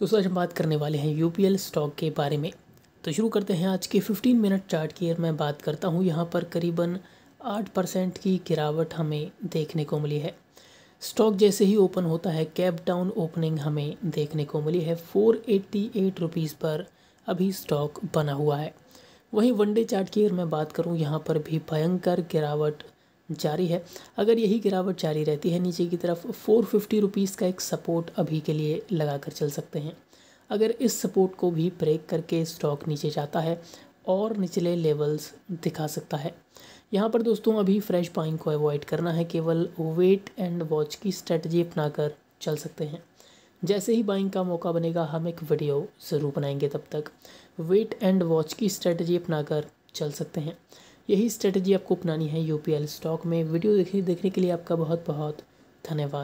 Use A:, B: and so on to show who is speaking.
A: दोस्तों आज हम बात करने वाले हैं यू स्टॉक के बारे में तो शुरू करते हैं आज के 15 मिनट चार्ट की मैं बात करता हूँ यहाँ पर करीबन 8 परसेंट की गिरावट हमें देखने को मिली है स्टॉक जैसे ही ओपन होता है कैप डाउन ओपनिंग हमें देखने को मिली है फोर एट्टी पर अभी स्टॉक बना हुआ है वहीं वनडे चार्ट की अगर मैं बात करूं यहां पर भी भयंकर गिरावट जारी है अगर यही गिरावट जारी रहती है नीचे की तरफ फोर फिफ्टी रुपीज़ का एक सपोर्ट अभी के लिए लगा कर चल सकते हैं अगर इस सपोर्ट को भी ब्रेक करके स्टॉक नीचे जाता है और निचले लेवल्स दिखा सकता है यहाँ पर दोस्तों अभी फ्रेश बाइंग को अवॉइड करना है केवल वेट एंड वॉच की स्ट्रेटजी अपना कर चल सकते हैं जैसे ही बाइंग का मौका बनेगा हम एक वीडियो ज़रूर बनाएंगे तब तक वेट एंड वॉच की स्ट्रेटजी अपना कर चल सकते हैं यही स्ट्रेटजी आपको अपनानी है यू स्टॉक में वीडियो देखने देखने के लिए आपका बहुत बहुत धन्यवाद